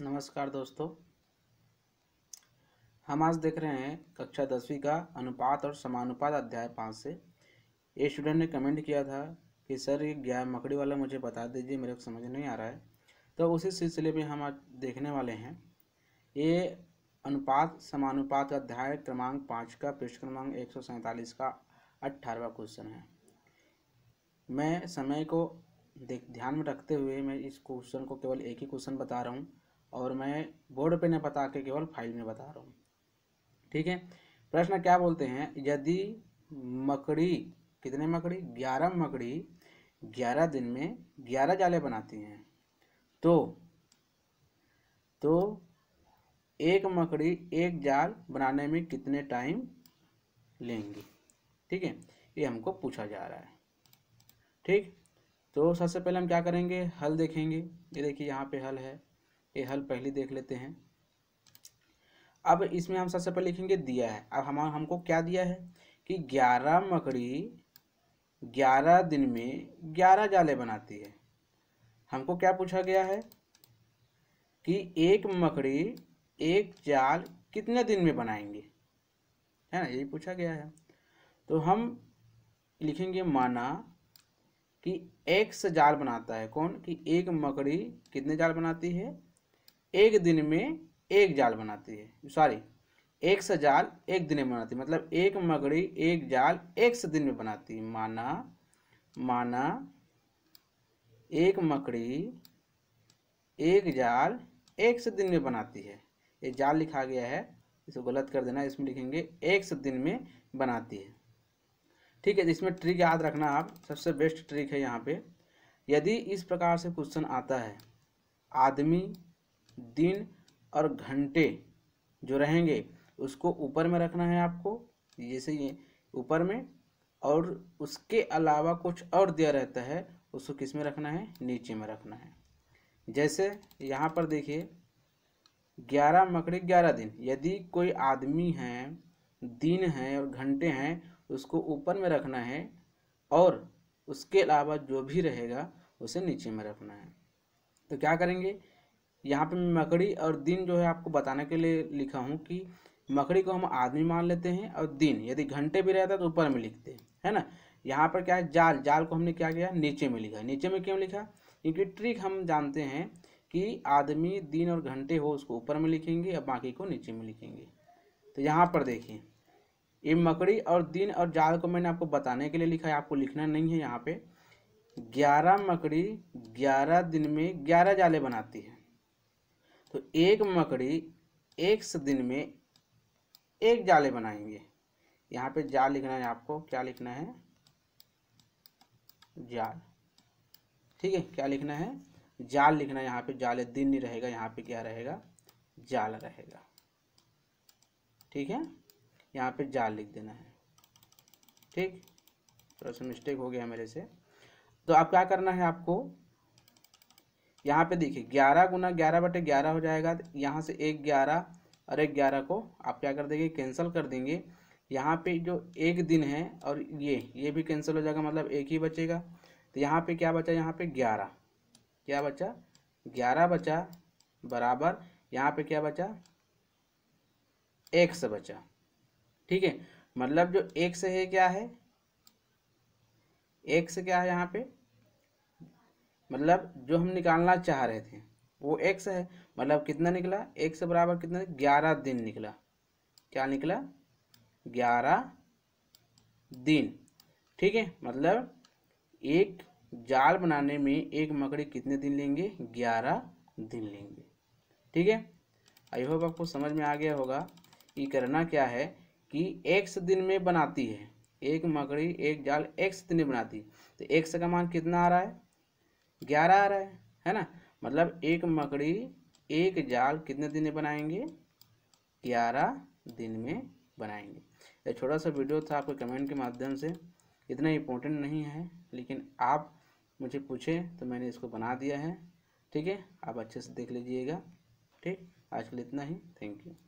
नमस्कार दोस्तों हम आज देख रहे हैं कक्षा दसवीं का अनुपात और समानुपात अध्याय पाँच से ये स्टूडेंट ने कमेंट किया था कि सर ये ज्ञान मकड़ी वाला मुझे बता दीजिए मेरे को समझ नहीं आ रहा है तो उसी सिलसिले में हम आज देखने वाले हैं ये अनुपात समानुपात अध्याय क्रमांक पाँच का पृष्ठ क्रमांक एक सौ सैंतालीस का अट्ठारहवा क्वेश्चन है मैं समय को देख ध्यान में रखते हुए मैं इस क्वेश्चन को केवल एक ही क्वेश्चन बता रहा हूँ और मैं बोर्ड पे नहीं बता के केवल फाइल में बता रहा हूँ ठीक है प्रश्न क्या बोलते हैं यदि मकड़ी कितने मकड़ी ग्यारह मकड़ी ग्यारह दिन में ग्यारह जाले बनाती हैं तो तो एक मकड़ी एक जाल बनाने में कितने टाइम लेंगी ठीक है ये हमको पूछा जा रहा है ठीक तो सबसे पहले हम क्या करेंगे हल देखेंगे ये देखिए यहाँ पे हल है ये हल पहले देख लेते हैं अब इसमें हम सबसे पहले लिखेंगे दिया है अब हम हमको क्या दिया है कि ग्यारह मकड़ी ग्यारह दिन में ग्यारह जाले बनाती है हमको क्या पूछा गया है कि एक मकड़ी एक जाल कितने दिन में बनाएंगे है ना यही पूछा गया है तो हम लिखेंगे माना कि एक से जाल बनाता है कौन कि एक मकड़ी कितने जाल बनाती है एक दिन में एक जाल बनाती है सॉरी एक से जाल एक दिन में बनाती है मतलब एक मगड़ी एक जाल एक से दिन में बनाती है माना माना एक मकड़ी एक जाल एक से दिन में बनाती है ये जाल लिखा गया है इसको गलत कर देना इसमें लिखेंगे एक से दिन में बनाती है ठीक है इसमें ट्रिक याद रखना आप सबसे बेस्ट ट्रिक है यहाँ पे यदि इस प्रकार से क्वेश्चन आता है आदमी दिन और घंटे जो रहेंगे उसको ऊपर में रखना है आपको जैसे ये ऊपर में और उसके अलावा कुछ और दिया रहता है उसको किस में रखना है नीचे में रखना है जैसे यहाँ पर देखिए ग्यारह मकड़े ग्यारह दिन यदि कोई आदमी है दिन है और घंटे हैं उसको ऊपर में रखना है और उसके अलावा जो भी रहेगा उसे नीचे में रखना है तो क्या करेंगे यहाँ पे मैं मकड़ी और दिन जो है आपको बताने के लिए लिखा हूँ कि मकड़ी को हम आदमी मान लेते हैं और दिन यदि घंटे भी रहता है तो ऊपर में लिखते हैं है ना यहाँ पर क्या है जाल जाल को हमने क्या किया नीचे में लिखा नीचे में क्यों लिखा क्योंकि ट्रिक हम जानते हैं कि आदमी दिन और घंटे हो उसको ऊपर में लिखेंगे और बाकी को नीचे में लिखेंगे तो यहाँ पर देखिए ये मकड़ी और दिन और जाल को मैंने आपको बताने के लिए लिखा है आपको लिखना नहीं है यहाँ पे ग्यारह मकड़ी ग्यारह दिन में ग्यारह जाले बनाती है तो एक मकड़ी एक दिन में एक जाले बनाएंगे यहाँ पे जाल लिखना है आपको क्या लिखना है जाल ठीक है क्या लिखना है जाल लिखना है यहाँ पे जाल दिन नहीं रहेगा यहाँ पे क्या रहेगा जाल रहेगा ठीक है यहाँ पे जाल लिख देना है ठीक थोड़ा सा मिस्टेक हो गया मेरे से तो आप क्या करना है आपको यहाँ पे देखिए ग्यारह गुना ग्यारह बटे ग्यारह हो जाएगा तो यहाँ से एक ग्यारह और एक ग्यारह को आप क्या कर देंगे कैंसिल कर देंगे यहाँ पे जो एक दिन है और ये ये भी कैंसिल हो जाएगा मतलब एक ही बचेगा तो यहाँ पे क्या बचा यहाँ पे ग्यारह क्या बचा ग्यारह बचा बराबर यहाँ पे क्या बचा एक से बचा ठीक है मतलब जो एक से है क्या है एक से क्या है यहाँ पे मतलब जो हम निकालना चाह रहे थे वो एक्स है मतलब कितना निकला एक्स बराबर कितना ग्यारह दिन निकला क्या निकला ग्यारह दिन ठीक है मतलब एक जाल बनाने में एक मकड़ी कितने दिन लेंगे ग्यारह दिन लेंगे ठीक है आई होप आपको समझ में आ गया होगा कि करना क्या है कि एक्स दिन में बनाती है एक मकड़ी एक जाल एक्स दिन में बनाती है तो एक्स का मान कितना आ रहा है ग्यारह आ रहा है है ना मतलब एक मकड़ी एक जाल कितने दिन में बनाएंगे ग्यारह दिन में बनाएंगे ये छोटा सा वीडियो था आपके कमेंट के माध्यम से इतना इम्पोर्टेंट नहीं है लेकिन आप मुझे पूछें तो मैंने इसको बना दिया है ठीक है आप अच्छे से देख लीजिएगा ठीक आज के लिए इतना ही थैंक यू